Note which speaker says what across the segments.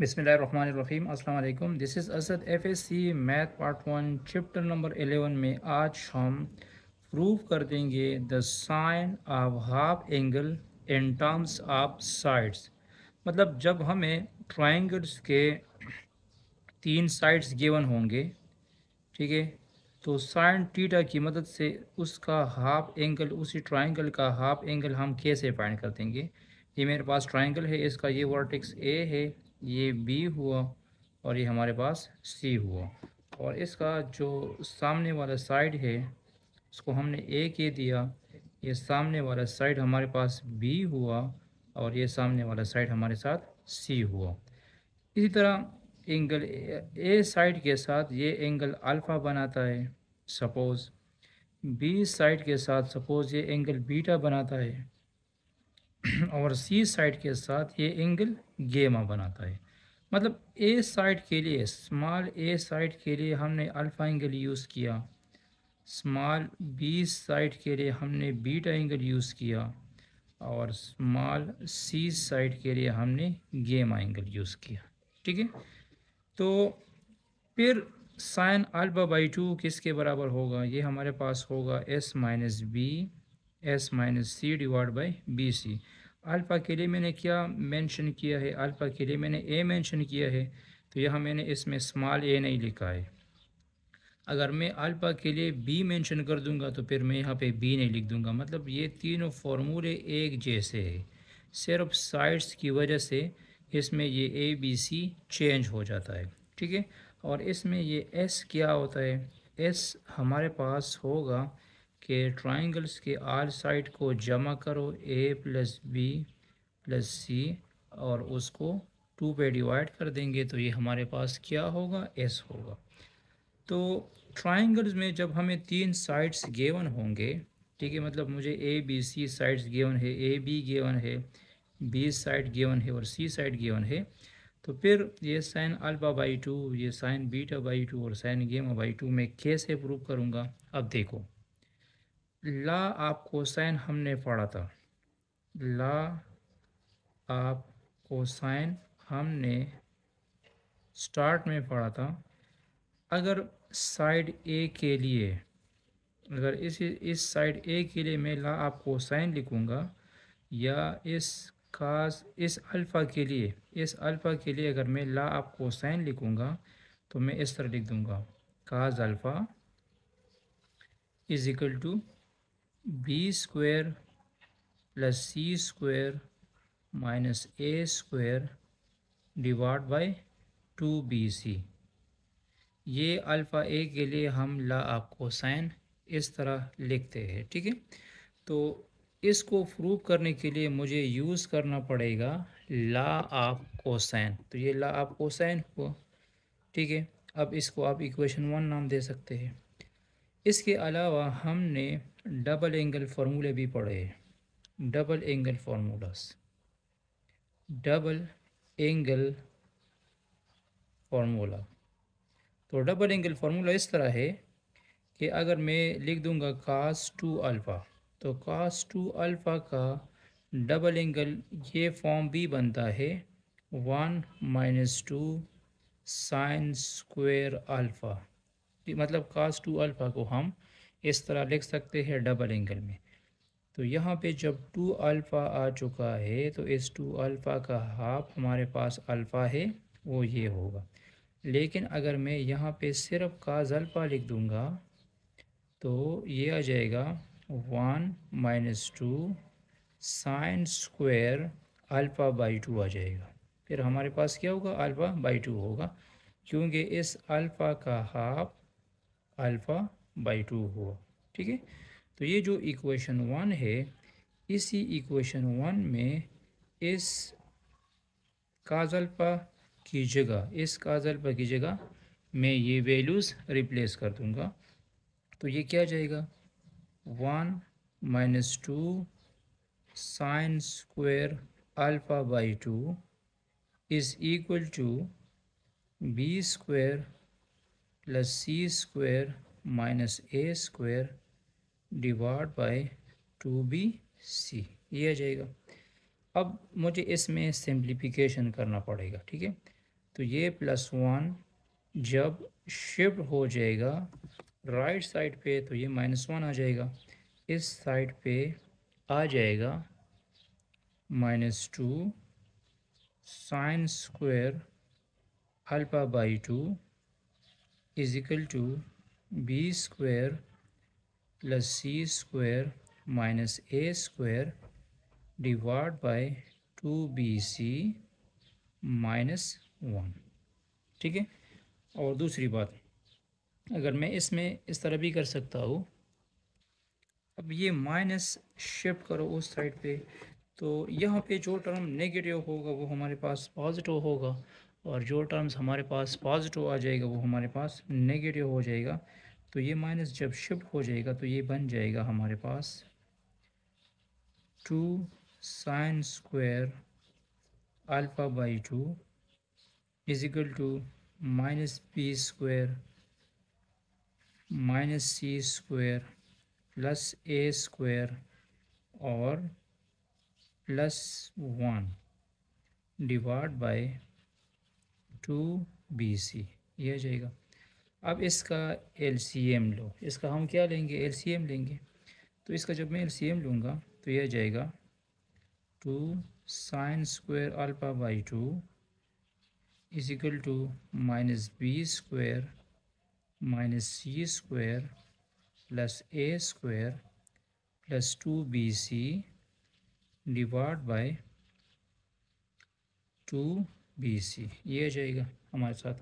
Speaker 1: बिसमीम अल्लाम this is Asad F S C math part one chapter number eleven में आज हम प्रूव कर देंगे the sine of half angle in terms of sides मतलब जब हमें ट्राइंगल्स के तीन साइड्स गिवन होंगे ठीक है तो साइन टीटा की मदद से उसका हाफ एंगल उसी ट्राइंगल का हाफ एंगल हम कैसे फाइंड कर देंगे ये मेरे पास ट्राइंगल है इसका ये वर्टेक्स ए है ये बी हुआ और ये हमारे पास सी हुआ और इसका जो सामने वाला साइड है उसको हमने ए के दिया ये सामने वाला साइड हमारे पास बी हुआ और ये सामने वाला साइड हमारे साथ सी हुआ इसी तरह एंगल ए साइड के साथ ये एंगल अल्फ़ा बनाता है सपोज़ बी साइड के साथ सपोज़ ये एंगल बीटा बनाता है और सी साइड के साथ ये एंगल गेमा बनाता है मतलब ए साइड के लिए स्मॉल ए साइड के लिए हमने अल्फ़ा एंगल यूज़ किया स्मॉल बी साइड के लिए हमने बीटा एंगल यूज़ किया और स्मॉल सी साइड के लिए हमने गेमा एंगल यूज़ किया ठीक है तो फिर साइन अल्बा बाई टू किसके बराबर होगा ये हमारे पास होगा s minus b s minus c divide by b c alpha के लिए मैंने क्या मेंशन किया है अल्फ़ा के लिए मैंने ए मेंशन किया है तो यहाँ मैंने इसमें स्मॉल ए नहीं लिखा है अगर मैं अल्फ़ा के लिए बी मेंशन कर दूंगा तो फिर मैं यहाँ पे बी नहीं लिख दूंगा मतलब ये तीनों फार्मूले एक जैसे है सिर्फ साइड्स की वजह से इसमें ये ए बी सी चेंज हो जाता है ठीक है और इसमें ये एस क्या होता है एस हमारे पास होगा के ट्राइंगल्स के आल साइड को जमा करो a plus b plus c और उसको टू पे डिवाइड कर देंगे तो ये हमारे पास क्या होगा एस होगा तो ट्राइंगल्स में जब हमें तीन साइड्स गेवन होंगे ठीक है मतलब मुझे a b c sides given है ए बी गेवन है बी साइड गेवन है और सी साइड गेवन है तो फिर ये साइन अल्फा बाई टू ये साइन बीटा बाई टू और साइन गेमा बाई टू मैं कैसे प्रूव करूँगा अब देखो ला आप कोसाइन हमने पढ़ा था ला आप कोसाइन हमने स्टार्ट में पढ़ा था अगर साइड ए के लिए अगर इस इस साइड ए के लिए मैं ला आप कोसाइन लिखूँगा या इस खास इस अल्फ़ा के लिए इस अल्फ़ा के लिए अगर मैं ला आप कोसाइन लिखूँगा तो मैं इस तरह लिख दूँगा cos alpha is equal to b square plus c square minus a square divide by two b c ये अल्फ़ा ए के लिए हम ला आपको साइन इस तरह लिखते हैं ठीक है तो इसको प्रूव करने के लिए मुझे यूज़ करना पड़ेगा ला आप कोसाइन तो ये ला आप कोसाइन हुआ ठीक है अब इसको आप इक्वेशन वन नाम दे सकते हैं इसके अलावा हमने डबल एंगल फार्मूले भी पढ़े double angle formulas double angle formula तो डबल एंगल फार्मूला इस तरह है कि अगर मैं लिख दूंगा कास टू अल्फ़ा तो कास टू अल्फ़ा का डबल एंगल ये फॉर्म भी बनता है one minus two sine square alpha मतलब कास टू अल्फ़ा को हम इस तरह लिख सकते हैं डबल एंगल में तो यहाँ पे जब टू अल्फ़ा आ चुका है तो इस टू अल्फ़ा का हाफ हमारे पास अल्फ़ा है वो ये होगा लेकिन अगर मैं यहाँ पे सिर्फ काज अल्फ़ा लिख दूँगा तो ये आ जाएगा one minus two sine square alpha by two आ जाएगा फिर हमारे पास क्या होगा अल्फ़ा बाई टू होगा क्योंकि इस अल्फ़ा का हाफ अल्फ़ा बाई टू हुआ ठीक है तो ये जो इक्वेशन वन है इसी इक्वेशन वन में इस काजलपा की जगह इस काजलपा की जगह मैं ये वैल्यूज़ रिप्लेस कर दूंगा तो ये क्या जाएगा one minus two sine square alpha by two is equal to b square plus c square minus a square divide by two b c ये आ जाएगा अब मुझे इसमें सिंप्लीफिकेशन करना पड़ेगा ठीक है तो ये प्लस वन जब शिफ्ट हो जाएगा राइट साइड पे तो ये माइनस वन आ जाएगा इस साइड पे आ जाएगा minus two sine square alpha by two is equal to b square plus c square minus a square divide by two b c minus one ठीक है और दूसरी बात अगर मैं इसमें इस तरह भी कर सकता हूँ अब ये माइनस शिफ्ट करो उस साइड पे तो यहाँ पे जो टर्म नेगेटिव होगा वो हमारे पास पॉजिटिव होगा और जो टर्म्स हमारे पास पॉजिटिव आ जाएगा वो हमारे पास नेगेटिव हो जाएगा तो ये माइनस जब शिफ्ट हो जाएगा तो ये बन जाएगा हमारे पास two sine square alpha by two is equal to minus b square minus c square plus a square और plus one divide by two b c ये हो जाएगा अब इसका एल सी एम लो इसका हम क्या लेंगे एल सी एम लेंगे तो इसका जब मैं एल सी एम लूँगा तो यह जाएगा two sine square alpha by two is equal to minus b square minus c square plus a square plus two b c divide by two b c ये आ जाएगा हमारे साथ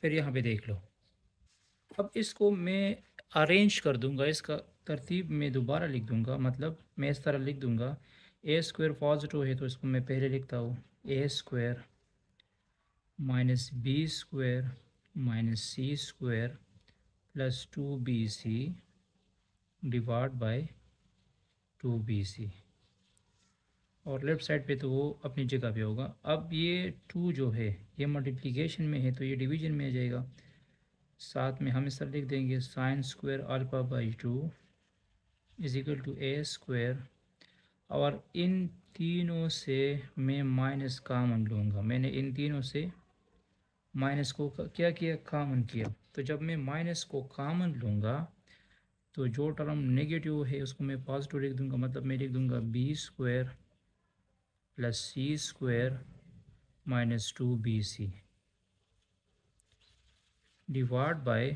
Speaker 1: फिर यहाँ पे देख लो अब इसको मैं अरेंज कर दूंगा इसका तरतीब मैं दोबारा लिख दूंगा मतलब मैं इस तरह लिख दूंगा ए स्क्वायर पॉजिटिव है तो इसको मैं पहले लिखता हूँ a square minus b square minus c square plus two b c divide by two b c और लेफ़्ट साइड पे तो वो अपनी जगह पे होगा अब ये टू जो है ये मल्टीप्लिकेशन में है तो ये डिवीजन में आ जाएगा साथ में हम इस तरह लिख देंगे sine square alpha by two is equal to a square और इन तीनों से मैं माइनस कामन लूँगा मैंने इन तीनों से माइनस को क्या किया कामन किया तो जब मैं माइनस को कामन लूँगा तो जो टर्म नेगेटिव है उसको मैं पॉजिटिव लिख दूंगा मतलब मैं लिख दूंगा b square plus c square minus two b c divide by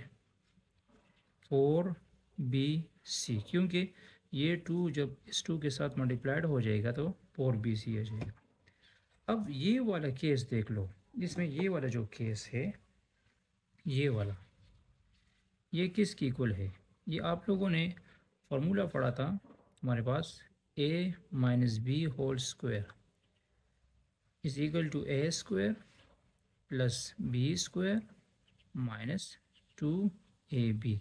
Speaker 1: four b c क्योंकि ये टू जब इस टू के साथ मल्टीप्लाइड हो जाएगा तो फोर बी सी आ जाएगा अब ये वाला केस देख लो जिसमें ये वाला जो केस है ये वाला ये किस की इक्वल है ये आप लोगों ने फार्मूला पढ़ा था हमारे पास a minus b whole square is equal to a square plus b square minus two a b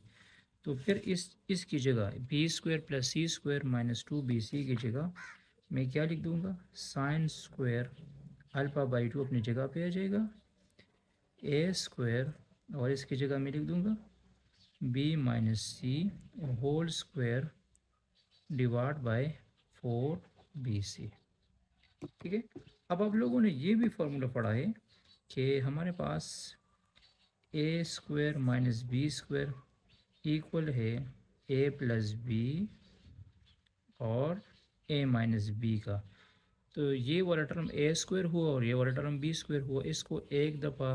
Speaker 1: तो फिर इस इसकी जगह b square plus c square minus two b c की जगह मैं क्या लिख दूंगा sine square alpha by two अपनी जगह पे आ जाएगा ए स्क्वायर और इसकी जगह मैं लिख दूंगा b minus c whole square divide by four b c ठीक है अब आप लोगों ने ये भी फार्मूला पढ़ा है कि हमारे पास a square minus b square equal है ए प्लस बी और ए माइनस बी का तो ये वाला टर्म ए स्क्वायर हुआ और ये वाला टर्म बी स्क्वायर हुआ इसको एक दफ़ा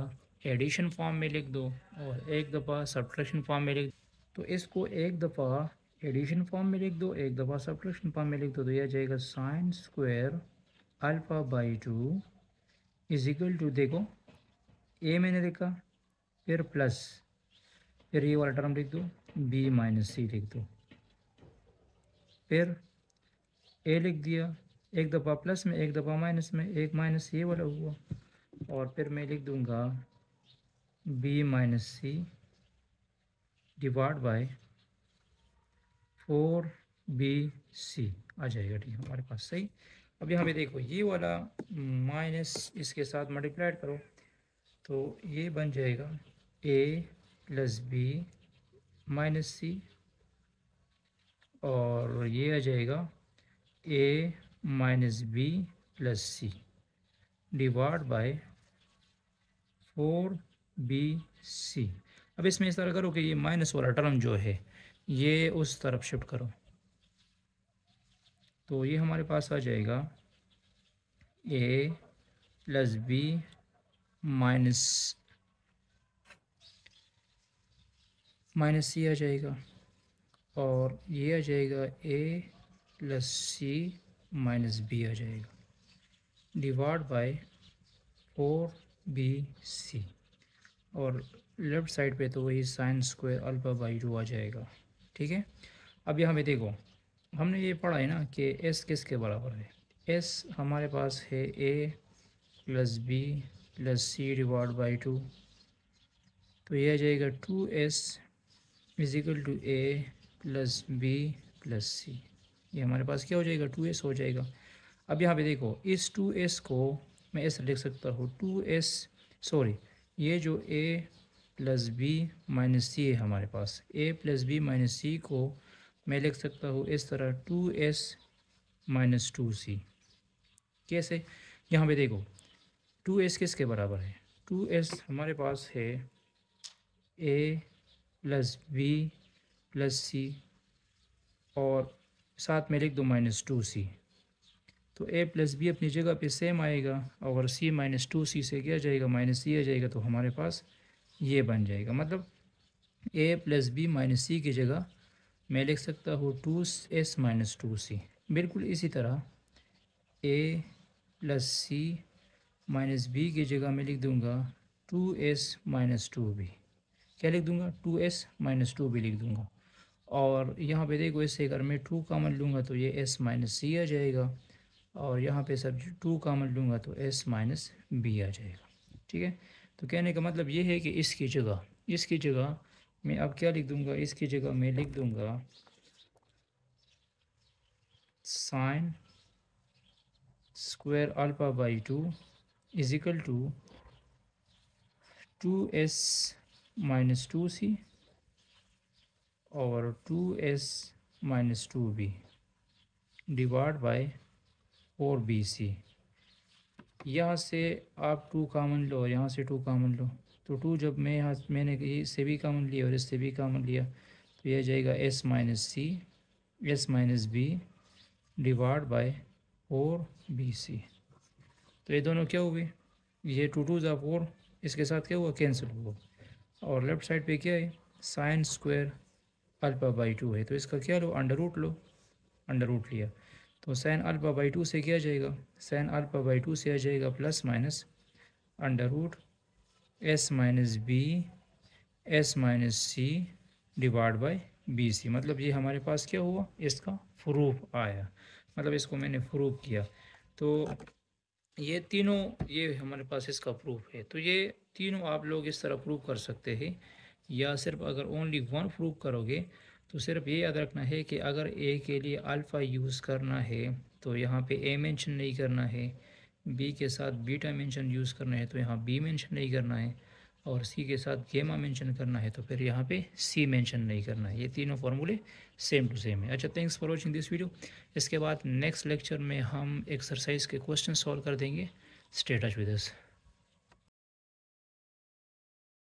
Speaker 1: एडिशन फॉर्म में लिख दो और एक दफ़ा सब्ट्रैक्शन फॉर्म में लिख दो तो इसको एक दफ़ा एडिशन फॉर्म में लिख दो एक दफ़ा सब्ट्रैक्शन फॉर्म में लिख दो तो यह जाएगा sine square alpha by two is equal to देखो ए मैंने देखा फिर प्लस फिर ये वाला टर्म लिख दो बी माइनस सी लिख दो फिर ए लिख दिया एक दफ़ा प्लस में एक दफ़ा माइनस में एक माइनस ये वाला हुआ और फिर मैं लिख दूंगा b minus c divide by four b c आ जाएगा ठीक है हमारे पास सही अब यहाँ पे देखो ये वाला माइनस इसके साथ मल्टीप्लाइड करो तो ये बन जाएगा a plus b minus c और ये आ जाएगा a minus b plus c divide by four b c अब इसमें इस तरह करो कि ये माइनस वाला टर्म जो है ये उस तरफ शिफ्ट करो तो ये हमारे पास आ जाएगा a plus b minus minus c आ जाएगा और ये आ जाएगा a plus c minus b आ जाएगा divide by four b c और लेफ़्ट साइड पे तो वही sine square alpha by two आ जाएगा ठीक है अब यहाँ पे देखो हमने ये पढ़ा है ना कि एस किस के बराबर है एस हमारे पास है a plus b plus c divide by two तो यह आ जाएगा two s is equal to a plus b plus c ये हमारे पास क्या हो जाएगा टू एस हो जाएगा अब यहाँ पे देखो इस टू एस को मैं ऐसा लिख सकता हूँ टू एस सॉरी ये जो a plus b minus c है हमारे पास a plus b minus c को मैं लिख सकता हूँ इस तरह two s minus two c कैसे यहाँ पे देखो टू एस किसके बराबर है टू एस हमारे पास है a plus b plus c और साथ में लिख दो माइनस टू सी तो ए प्लस बी अपनी जगह पे सेम आएगा और सी माइनस टू सी से क्या जाएगा माइनस सी आ जाएगा तो हमारे पास ये बन जाएगा मतलब a plus b minus c की जगह मैं लिख सकता हूँ two s minus two c बिल्कुल इसी तरह a plus c minus b की जगह मैं लिख दूँगा two s minus two b क्या लिख दूँगा two s minus two b लिख दूँगा और यहाँ पे देखो इससे अगर मैं टू कामन लूँगा तो ये एस माइनस सी आ जाएगा और यहाँ पे सब टू कामन लूँगा तो एस माइनस बी आ जाएगा ठीक है तो कहने का मतलब ये है कि इसकी जगह इसकी जगह मैं अब क्या लिख दूंगा इसकी जगह मैं लिख दूंगा sine square alpha by two is equal to two s minus two c और two s minus two b divide by four b c यहाँ से आप टू कामन लो और यहाँ से टू कामन लो तो टू जब मैं यहाँ मैंने इससे भी कामन लिया और इससे भी कामन लिया तो यह जाएगा s minus c s minus b divide by four b c तो ये दोनों क्या हुए ये टू टू जब फोर इसके साथ क्या हुआ कैंसिल हुआ और लेफ्ट साइड पे क्या है sine square alpha by two है तो इसका क्या लो अंडर रूट लो अंडर रूट लिया तो साइन अल्पा बाई टू से क्या जाएगा साइन अल्पा बाई टू से आ जाएगा plus minus under root s minus b s minus c divide by b c मतलब ये हमारे पास क्या हुआ इसका प्रूफ आया मतलब इसको मैंने प्रूफ किया तो ये तीनों ये हमारे पास इसका प्रूफ है तो ये तीनों आप लोग इस तरह प्रूफ कर सकते हैं या सिर्फ अगर ओनली वन प्रूफ करोगे तो सिर्फ ये याद रखना है कि अगर ए के लिए अल्फ़ा यूज़ करना है तो यहाँ पे ए मेंशन नहीं करना है बी के साथ बीटा मेंशन यूज़ करना है तो यहाँ बी मेंशन नहीं करना है और सी के साथ गेमा मेंशन करना है तो फिर यहाँ पे सी मेंशन नहीं करना है ये तीनों फार्मूले सेम टू सेम है अच्छा thanks for watching this video इसके बाद नेक्स्ट लेक्चर में हम एक्सरसाइज के क्वेश्चन सॉल्व कर देंगे स्टेटस विद